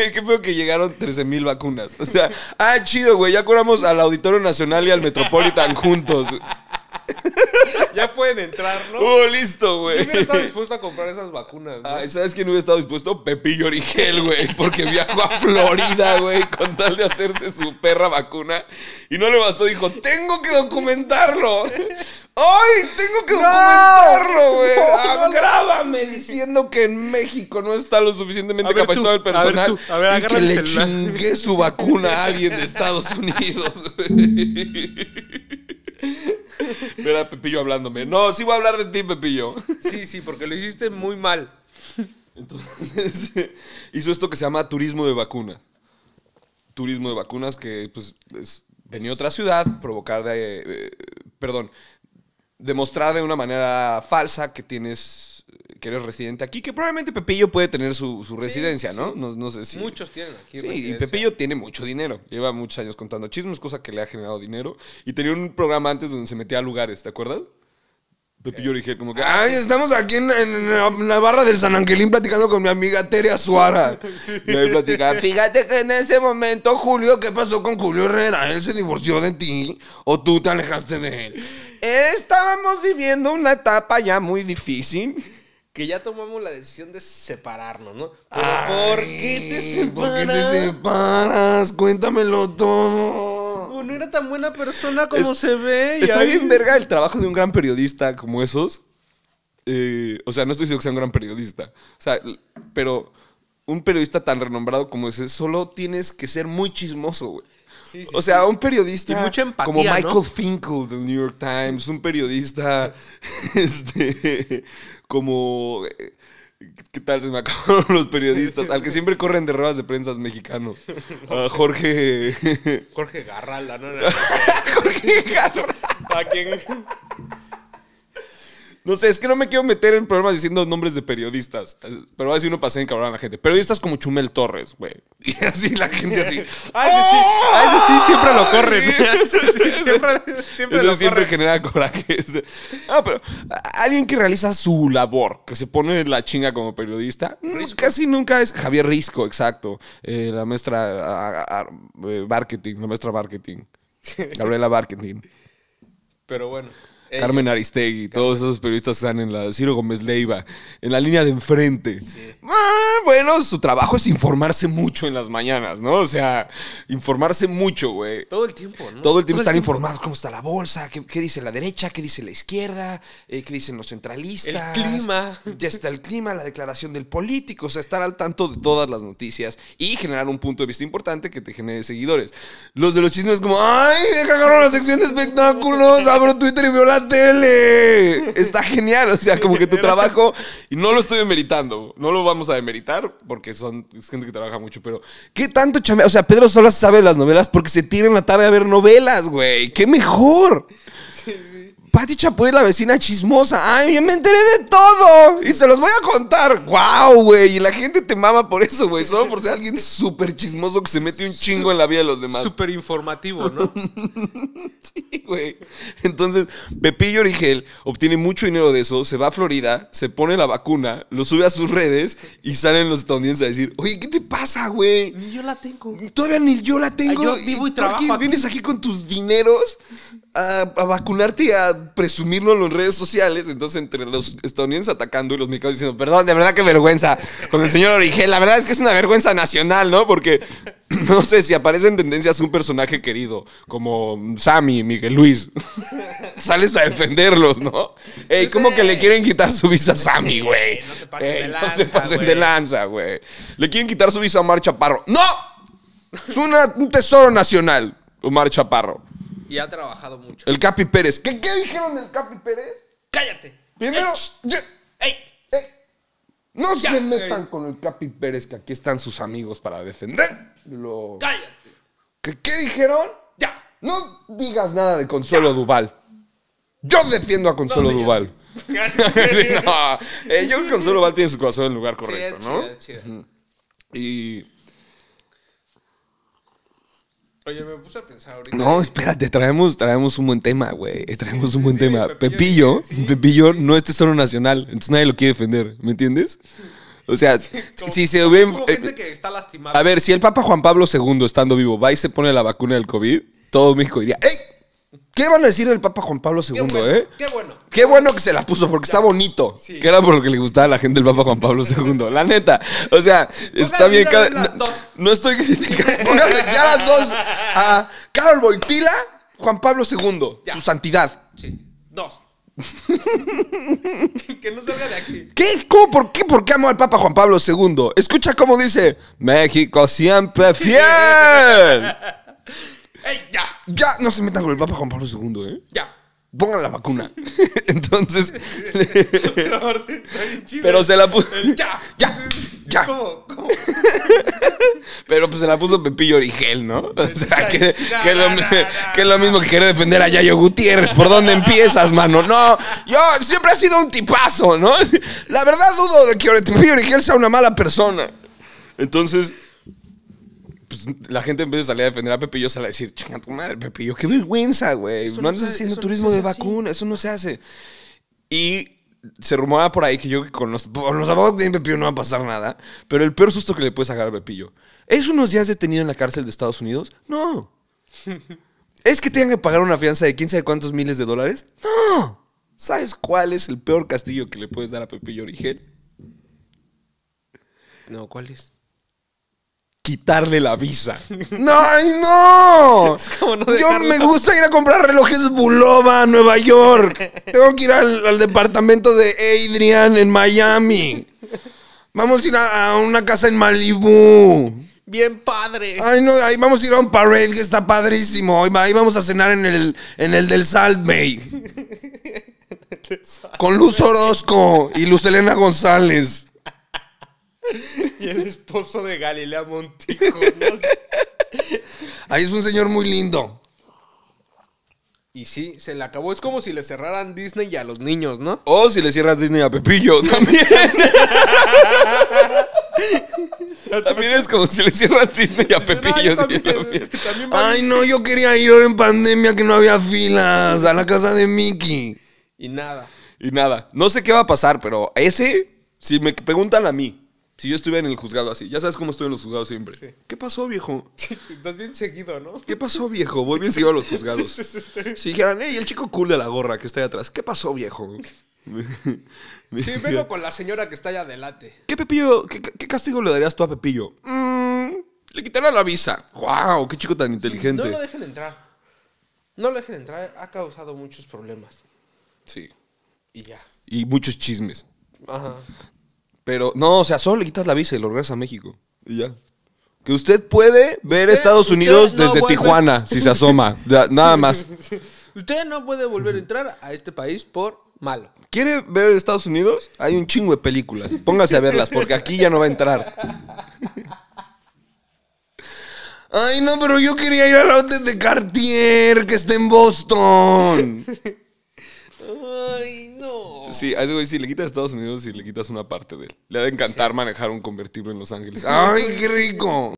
Qué feo que llegaron 13 mil vacunas. O sea, ah, chido, güey, ya curamos al Auditorio Nacional y al Metropolitan juntos ya pueden entrar, ¿no? ¡Oh, listo, güey. ¿Quién hubiera estado dispuesto a comprar esas vacunas, güey. Ay, ¿sabes quién hubiera estado dispuesto? Pepillo Origel, güey. Porque viajó a Florida, güey, con tal de hacerse su perra vacuna. Y no le bastó, dijo, tengo que documentarlo. ¡Ay! Tengo que documentarlo, güey. Ah, grábame diciendo que en México no está lo suficientemente capacitado el personal. A ver, tú, y que le chingué su vacuna a alguien de Estados Unidos, güey. Era Pepillo hablándome. No, sí voy a hablar de ti, Pepillo. Sí, sí, porque lo hiciste muy mal. Entonces, hizo esto que se llama turismo de vacunas. Turismo de vacunas que, pues, es venir a otra ciudad, provocar eh, eh, perdón, demostrar de una manera falsa que tienes que eres residente aquí, que probablemente Pepillo puede tener su, su residencia, ¿no? ¿no? ¿no? sé si... Muchos tienen aquí. Sí, y Pepillo tiene mucho dinero. Lleva muchos años contando chismes, cosa que le ha generado dinero. Y tenía un programa antes donde se metía a lugares, ¿te acuerdas? Pepillo dije como que, ay, estamos aquí en, en, la barra del San Angelín platicando con mi amiga Teria Suara. Fíjate que en ese momento, Julio, ¿qué pasó con Julio Herrera? ¿Él se divorció de ti o tú te alejaste de él? Estábamos viviendo una etapa ya muy difícil que ya tomamos la decisión de separarnos, ¿no? ¿por qué te separas? ¿Por qué te separas? Cuéntamelo todo. No era tan buena persona como se ve. Y está bien verga el trabajo de un gran periodista como esos. Eh, o sea, no estoy diciendo que sea un gran periodista. O sea, pero un periodista tan renombrado como ese, solo tienes que ser muy chismoso, güey o sea, un periodista como Michael Finkel del New York Times, un periodista este, como... Eh, ¿Qué tal se me acabaron los periodistas? Al que siempre corren de ruedas de prensas mexicanos. Ah, Jorge, Jorge... Jorge Garralda, ¿no? Jorge Garral. ¿A quién? No sé, es que no me quiero meter en problemas diciendo nombres de periodistas. Eh, pero a decir uno pasa en cabrón a la gente. Periodistas como Chumel Torres, güey. Y así la gente así. ah ese sí, ¡Oh! a ese sí siempre lo corren. sí, siempre siempre, Eso siempre genera coraje. Ah, pero alguien que realiza su labor, que se pone en la chinga como periodista, mm, casi nunca es Javier Risco, exacto. Eh, la maestra eh, marketing, la maestra marketing. Gabriela Marketing. Pero bueno. Carmen Aristegui, todos esos periodistas están en la Ciro Gómez Leiva, en la línea de enfrente. Ah, bueno, su trabajo es informarse mucho en las mañanas, ¿no? O sea, informarse mucho, güey. Todo el tiempo, ¿no? Todo el tiempo estar informado cómo está la bolsa, qué, dice la derecha, qué dice la izquierda, eh, qué dicen los centralistas. El clima. Ya está el clima, la declaración del político, o sea, estar al tanto de todas las noticias y generar un punto de vista importante que te genere seguidores. Los de los chismes como, ay, cagaron la sección de espectáculos, abro Twitter y veo tele. Está genial. O sea, como que tu trabajo, y no lo estoy demeritando, no lo vamos a demeritar porque son gente que trabaja mucho, pero ¿qué tanto chame? O sea, Pedro solo sabe las novelas porque se tira en la tarde a ver novelas, güey. ¡Qué mejor! Pati Chapoy es la vecina chismosa. Ay, yo me enteré de todo. Y se los voy a contar. ¡Wow, güey! Y la gente te mama por eso, güey. Solo por ser alguien súper chismoso que se mete un chingo en la vida de los demás. Súper informativo, ¿no? sí, güey. Entonces, Pepillo Origel obtiene mucho dinero de eso, se va a Florida, se pone la vacuna, lo sube a sus redes y salen los estadounidenses a decir: Oye, ¿qué te pasa, güey? Ni yo la tengo. Todavía ni yo la tengo. Ah, yo vivo y, trabajo. Vienes aquí con tus dineros a, vacunarte y a presumirlo en las redes sociales. Entonces, entre los estadounidenses atacando y los mexicanos diciendo, perdón, de verdad que vergüenza. Con el señor Origen, la verdad es que es una vergüenza nacional, ¿no? Porque, no sé, si aparece en tendencias un personaje querido, como Sammy, Miguel Luis, sales a defenderlos, ¿no? Ey, ¿cómo que le quieren quitar su visa a Sammy, güey? No se pasen de lanza. No se de güey. Le quieren quitar su visa a Omar Chaparro. ¡No! Es un tesoro nacional, Omar Chaparro. Y ha trabajado mucho. El Capi Pérez. ¿Qué, dijeron del Capi Pérez? ¡Cállate! Primero. ¡Ey! ey, No se metan con el Capi Pérez, que aquí están sus amigos para defenderlo. ¡Cállate! ¿Qué, dijeron? ¡Ya! No digas nada de Consuelo Duval. Yo defiendo a Consuelo Duval. Eh, yo creo que Consuelo Duval tiene su corazón en el lugar correcto, ¿no? Y. Oye, me puse a pensar ahorita. No, espérate, traemos, traemos un buen tema, güey. Traemos un buen tema. Pepillo, Pepillo, no es tesoro nacional, entonces nadie lo quiere defender, ¿me entiendes? O sea, si se hubiera... Eh, gente que está lastimada. A ver, si el Papa Juan Pablo II, estando vivo, va y se pone la vacuna del COVID, todo México diría, ¡Ey! ¿Qué van a decir del Papa Juan Pablo II, eh? Qué bueno. Qué bueno que se la puso porque está bonito. Sí. Que era por lo que le gustaba a la gente el Papa Juan Pablo II. La neta. O sea, está bien. Cada... Las dos. No, no, estoy ya las dos a Carol Boitila, Juan Pablo II. Su santidad. Sí. Dos. que no salga de aquí. ¿Qué? ¿Cómo? ¿Por qué? ¿Por qué amo al Papa Juan Pablo II? Escucha cómo dice: México siempre fiel. ¡Ey, ya! Ya, no se metan con el Papa Juan Pablo II, ¿eh? Ya. Pongan la vacuna. Entonces. pero, se la puso. ya, ya, ya. ¿Cómo? ¿Cómo? Pero pues se la puso Pepillo Origel, ¿no? O sea, que, que es lo mismo que quiere defender a Yayo Gutiérrez. ¿Por dónde empiezas, mano? No, yo siempre he sido un tipazo, ¿no? La verdad dudo de que Pepillo Origel sea una mala persona. Entonces, pues, la gente empieza a salir a defender a Pepillo, sale a decir, chinga tu madre, Pepillo, qué vergüenza, güey. No, haciendo turismo de vacuna, eso no se hace. Y se rumora por ahí que yo con los, abogados de Pepillo no va a pasar nada, pero el peor susto que le puedes sacar a Pepillo, ¿es unos días detenido en la cárcel de Estados Unidos? No. ¿Es que tengan que pagar una fianza de 15 de cuántos miles de dólares? No. ¿Sabes cuál es el peor castillo que le puedes dar a Pepillo origen? No, ¿cuál es? quitarle la visa. ¡No! ¡Ay, no! no me gusta ir a comprar relojes Bulova Nueva York. Tengo que ir al, departamento de Adrian en Miami. Vamos a ir a, una casa en Malibu. Bien padre. Ay, no, ahí vamos a ir a un parade que está padrísimo. Ahí vamos a cenar en el, en el del Salt Bay. Con Luz Orozco y Luz Elena González y el esposo de Galilea Montico Ahí es un señor muy lindo. Y sí, se le acabó. Es como si le cerraran Disney a los niños, ¿no? O si le cierras Disney a Pepillo también. también es como si le cierras Disney a Pepillo. Ay, no, yo quería ir en pandemia que no había filas a la casa de Mickey. Y nada. Y nada. No sé qué va a pasar, pero ese, si me preguntan a mí, si yo estuviera en el juzgado así, ya sabes cómo estoy en los juzgados siempre. ¿Qué pasó, viejo? estás bien seguido, ¿no? ¿Qué pasó, viejo? Voy bien seguido a los juzgados. Si dijeran, hey, el chico cool de la gorra que está ahí atrás, ¿qué pasó, viejo? sí, vengo con la señora que está allá adelante. ¿Qué, Pepillo, qué, castigo le darías tú a Pepillo? Mm, le quitaría la visa. ¡Wow! ¡Qué chico tan inteligente! no lo dejen entrar. No lo dejen entrar. Ha causado muchos problemas. Sí. Y ya. Y muchos chismes. Ajá. Pero, no, o sea, solo le quitas la visa y lo regresas a México. Y ya. Que usted puede ver Estados Unidos desde Tijuana, si se asoma. nada más. Usted no puede volver a entrar a este país por malo. ¿Quiere ver Estados Unidos? Hay un chingo de películas. Póngase a verlas, porque aquí ya no va a entrar. Ay, no, pero yo quería ir a la orden de Cartier, que está en Boston. Sí, a le quitas Estados Unidos y le quitas una parte de él. Le ha de encantar manejar un convertible en Los Ángeles. ¡Ay, qué rico!